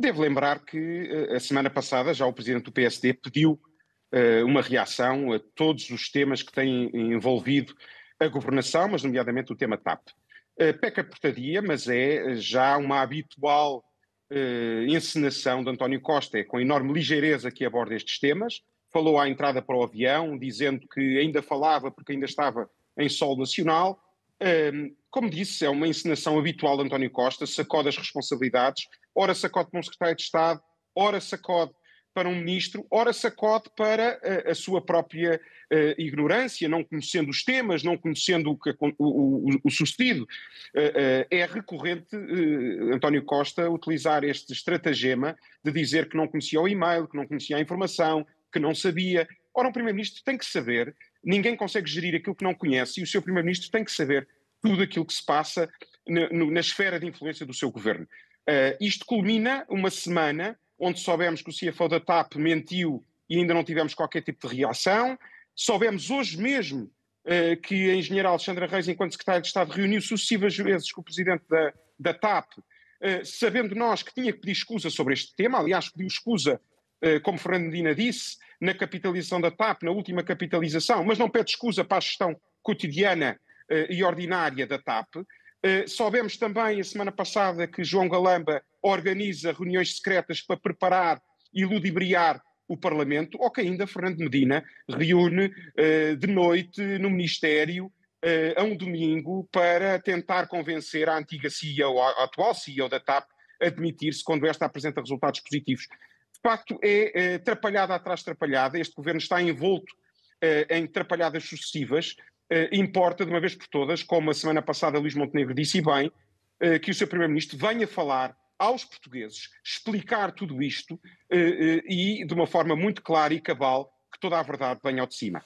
Devo lembrar que eh, a semana passada já o presidente do PSD pediu uh, uma reação a todos os temas que têm envolvido a governação, mas nomeadamente o tema TAP. Uh, peca portadia, mas é já uma habitual uh, encenação de António Costa, é com enorme ligeireza que aborda estes temas. Falou à entrada para o avião, dizendo que ainda falava porque ainda estava em solo nacional. Ehm, como disse, é uma encenação habitual de António Costa, sacode as responsabilidades ora sacode para um secretário de Estado, ora sacode para um ministro, ora sacode para a, eh, a sua própria eh, ignorância, não conhecendo os temas, não conhecendo o, que, o, o, o sucedido. Eh, é recorrente António Costa utilizar este estratagema de dizer que não conhecia o e-mail, que não conhecia a informação, que não sabia. Ora, um primeiro-ministro tem que saber, ninguém consegue gerir aquilo que não conhece e o seu primeiro-ministro tem que saber tudo aquilo que se passa na, na esfera de influência do seu governo. Uh, isto culmina uma semana onde soubemos que o CFO da TAP mentiu e ainda não tivemos qualquer tipo de reação. Soubemos hoje mesmo uh, que a engenheira Alexandra Reis, enquanto secretária de Estado, reuniu sucessivas vezes com o presidente da, da TAP, uh, sabendo nós que tinha que pedir escusa sobre este tema. Aliás, pediu escusa, como Fernandina disse, na capitalização da TAP, na última capitalização, mas não pede escusa para a gestão cotidiana e ordinária da TAP. Uh, soubemos também, a semana passada, que João Galamba organiza reuniões secretas para preparar e ludibriar o Parlamento, ou que ainda Fernando Medina reúne uh, de noite no Ministério, uh, a um domingo, para tentar convencer a antiga CEO, a atual CEO da TAP, a demitir-se quando esta apresenta resultados positivos. De facto, é uh, trapalhada atrás trapalhada, este governo está envolto em trapalhadas sucessivas, eh, importa de uma vez por todas, como a semana passada Luís Montenegro disse e bem, eh, que o seu Primeiro-Ministro venha falar aos portugueses, explicar tudo isto eh, e de uma forma muito clara e cabal que toda a verdade venha ao de cima.